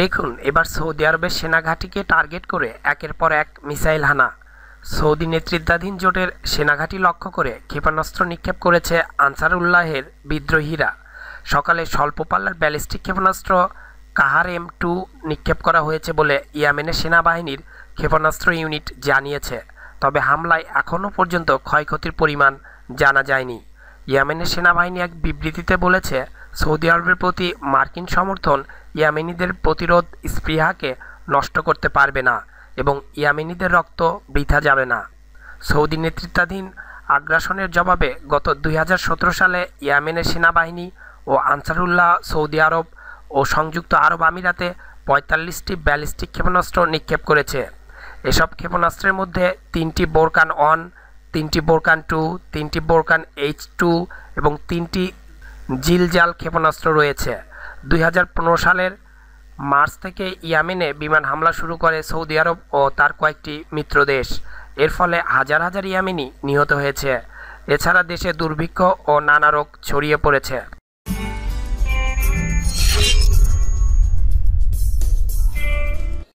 দেখুন এবার সৌদি আরবের সেনাঘাটিকে টার্গেট করে একের পর এক মিসাইল হানা সৌদি নেতৃত্বাধীন জোটের সেনাঘাঁটি লক্ষ্য করে ক্ষেপণাস্ত্র নিক্ষেপ করেছে আনসার উল্লাহের বিদ্রোহীরা সকালে স্বল্পপাল্লার ব্যালিস্টিক ক্ষেপণাস্ত্র কাহার এম টু নিক্ষেপ করা হয়েছে বলে ইয়ামেনের সেনাবাহিনীর ক্ষেপণাস্ত্র ইউনিট জানিয়েছে তবে হামলায় এখনও পর্যন্ত ক্ষয়ক্ষতির পরিমাণ জানা যায়নি ইয়েমেনের সেনাবাহিনী এক বিবৃতিতে বলেছে সৌদি আরবের প্রতি মার্কিন সমর্থন ইয়ামেনিদের প্রতিরোধ স্পৃহাকে নষ্ট করতে পারবে না এবং ইয়ামেনিদের রক্ত বৃথা যাবে না সৌদি নেতৃত্বাধীন আগ্রাসনের জবাবে গত দুই সালে ইয়ামেনের সেনাবাহিনী ও আনসারুল্লাহ সৌদি আরব ও সংযুক্ত আরব আমিরাতে পঁয়তাল্লিশটি ব্যালিস্টিক ক্ষেপণাস্ত্র নিক্ষেপ করেছে এসব ক্ষেপণাস্ত্রের মধ্যে তিনটি বোরকান অন তিনটি বোরকান টু তিনটি বোরকান এইচ টু এবং তিনটি জিলজাল ক্ষেপণাস্ত্র রয়েছে দুই সালের মার্চ থেকে ইয়ামিনে বিমান হামলা শুরু করে সৌদি আরব ও তার কয়েকটি মিত্র দেশ এর ফলে হাজার হাজার ইয়ামিনি নিহত হয়েছে এছাড়া দেশে দুর্ভিক্ষ ও নানা রোগ ছড়িয়ে পড়েছে